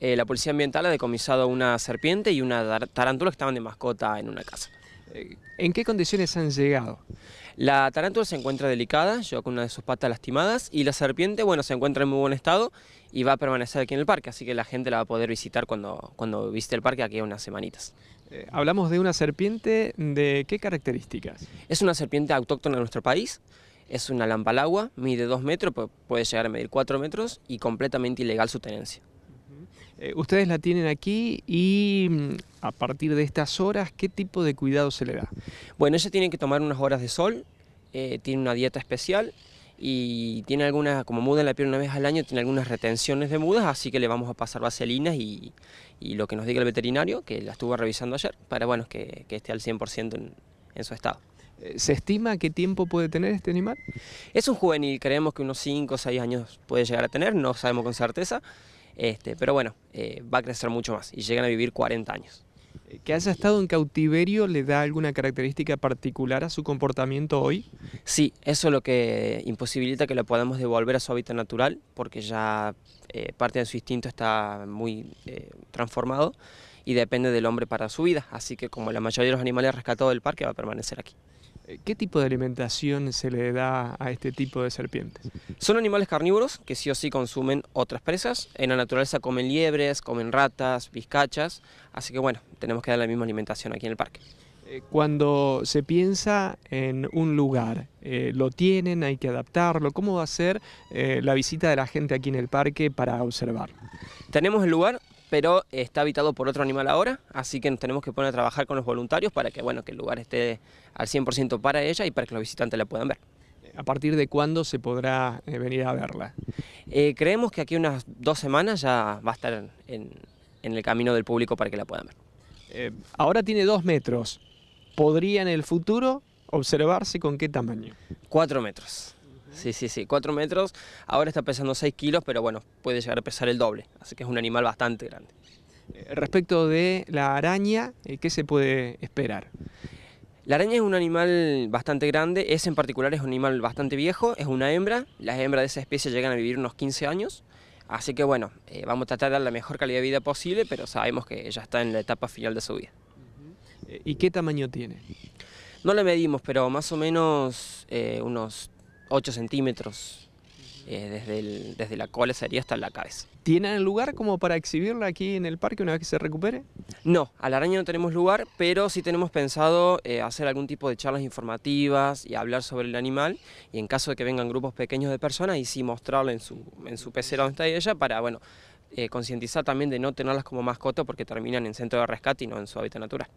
Eh, la policía ambiental ha decomisado una serpiente y una tarántula que estaban de mascota en una casa. Eh, ¿En qué condiciones han llegado? La tarántula se encuentra delicada, lleva con una de sus patas lastimadas y la serpiente, bueno, se encuentra en muy buen estado y va a permanecer aquí en el parque, así que la gente la va a poder visitar cuando, cuando visite el parque aquí a unas semanitas. Eh, hablamos de una serpiente, ¿de qué características? Es una serpiente autóctona de nuestro país, es una agua, mide 2 metros, puede llegar a medir 4 metros y completamente ilegal su tenencia. Eh, ustedes la tienen aquí y mm, a partir de estas horas, ¿qué tipo de cuidado se le da? Bueno, ella tiene que tomar unas horas de sol, eh, tiene una dieta especial y tiene algunas, como muda en la piel una vez al año, tiene algunas retenciones de mudas, así que le vamos a pasar vaselinas y, lo que nos diga el veterinario, que la estuvo revisando ayer, para bueno, que, esté al 100% en, en su estado. Eh, ¿Se estima qué tiempo puede tener este animal? Es un juvenil, creemos que unos 5 o 6 años puede llegar a tener, no sabemos con certeza. Este, pero bueno, eh, va a crecer mucho más y llegan a vivir 40 años. ¿Que haya estado en cautiverio le da alguna característica particular a su comportamiento hoy? Sí, eso es lo que imposibilita que lo podamos devolver a su hábitat natural, porque ya eh, parte de su instinto está muy eh, transformado y depende del hombre para su vida. Así que como la mayoría de los animales rescatados del parque va a permanecer aquí. ¿Qué tipo de alimentación se le da a este tipo de serpientes? Son animales carnívoros que sí o sí consumen otras presas. En la naturaleza comen liebres, comen ratas, vizcachas. Así que bueno, tenemos que dar la misma alimentación aquí en el parque. Eh, cuando se piensa en un lugar, eh, ¿lo tienen? ¿Hay que adaptarlo? ¿Cómo va a ser eh, la visita de la gente aquí en el parque para observarlo? Tenemos el lugar, pero está habitado por otro animal ahora, así que nos tenemos que poner a trabajar con los voluntarios para que, que el lugar esté al 100% para ella y para que los visitantes la puedan ver. ¿A partir de cuándo se podrá eh, venir a verla? Eh, creemos que aquí unas dos semanas ya va a estar en, el camino del público para que la puedan ver. Eh, ahora tiene dos metros. ¿Podría en el futuro observarse con qué tamaño? Cuatro metros. Sí, sí, sí, 4 metros. Ahora está pesando 6 kilos, pero bueno, puede llegar a pesar el doble. Así que es un animal bastante grande. Eh, respecto de la araña, eh, ¿qué se puede esperar? La araña es un animal bastante grande, ese en particular es un animal bastante viejo, es una hembra, las hembras de esa especie llegan a vivir unos 15 años, así que bueno, eh, vamos a tratar de dar la mejor calidad de vida posible, pero sabemos que ella está en la etapa final de su vida. ¿Y qué tamaño tiene? No la medimos, pero más o menos unos 8 centímetros eh, desde, desde la cola sería hasta la cabeza. ¿Tienen lugar como para exhibirla aquí en el parque una vez que se recupere? No, a la araña no tenemos lugar, pero sí tenemos pensado eh, hacer algún tipo de charlas informativas y hablar sobre el animal, y en caso de que vengan grupos pequeños de personas, y sí mostrarla en su, en su pecera donde está ella para, bueno, eh, concientizar también de no tenerlas como mascota porque terminan en centro de rescate y no en su hábitat natural.